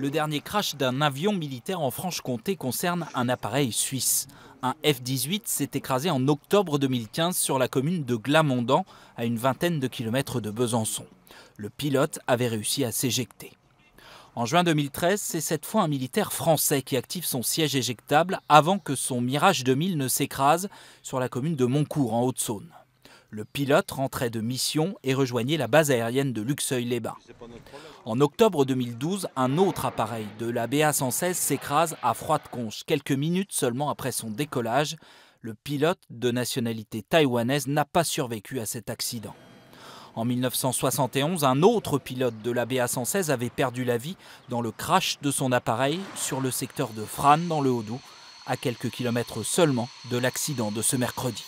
Le dernier crash d'un avion militaire en Franche-Comté concerne un appareil suisse. Un F-18 s'est écrasé en octobre 2015 sur la commune de Glamondan, à une vingtaine de kilomètres de Besançon. Le pilote avait réussi à s'éjecter. En juin 2013, c'est cette fois un militaire français qui active son siège éjectable avant que son Mirage 2000 ne s'écrase sur la commune de Moncourt en Haute-Saône. Le pilote rentrait de mission et rejoignait la base aérienne de Luxeuil-les-Bains. En octobre 2012, un autre appareil de la BA-116 s'écrase à Froide-Conche, quelques minutes seulement après son décollage. Le pilote de nationalité taïwanaise n'a pas survécu à cet accident. En 1971, un autre pilote de la BA-116 avait perdu la vie dans le crash de son appareil sur le secteur de Frane dans le Haut-Doubs, à quelques kilomètres seulement de l'accident de ce mercredi.